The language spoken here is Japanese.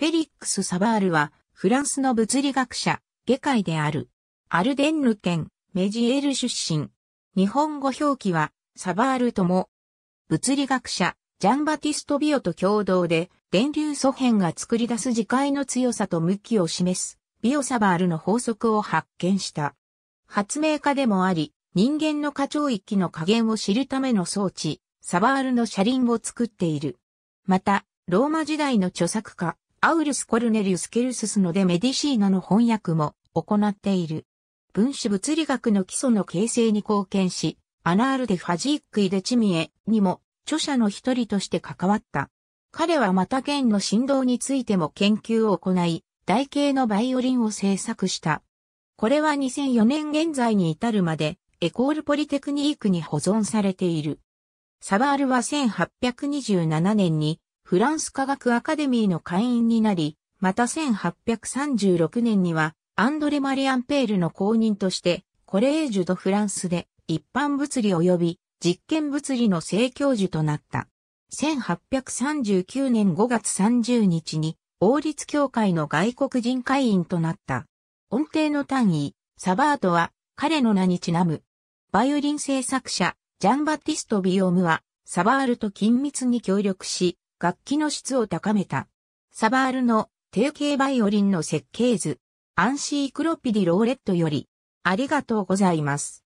フェリックス・サバールは、フランスの物理学者、外界である。アルデンヌ県、メジエール出身。日本語表記は、サバールとも。物理学者、ジャンバティスト・ビオと共同で、電流素変が作り出す磁界の強さと向きを示す、ビオ・サバールの法則を発見した。発明家でもあり、人間の過長域の加減を知るための装置、サバールの車輪を作っている。また、ローマ時代の著作家、アウルス・コルネリウス・ケルススのデ・メディシーナの翻訳も行っている。分子物理学の基礎の形成に貢献し、アナール・デ・ファジーク・イ・デ・チミエにも著者の一人として関わった。彼はまた弦の振動についても研究を行い、台形のバイオリンを制作した。これは2004年現在に至るまで、エコールポリテクニークに保存されている。サバールは1827年にフランス科学アカデミーの会員になり、また1836年には、アンドレ・マリアン・ペールの公認として、コレージュ・ド・フランスで一般物理及び実験物理の正教授となった。1839年5月30日に、王立協会の外国人会員となった。音程の単位、サバートは彼の名にちなむ。バイオリン製作者、ジャンバティスト・ビオムは、サバールと緊密に協力し、楽器の質を高めた。サバールの定型バイオリンの設計図、アンシークロピディローレットより、ありがとうございます。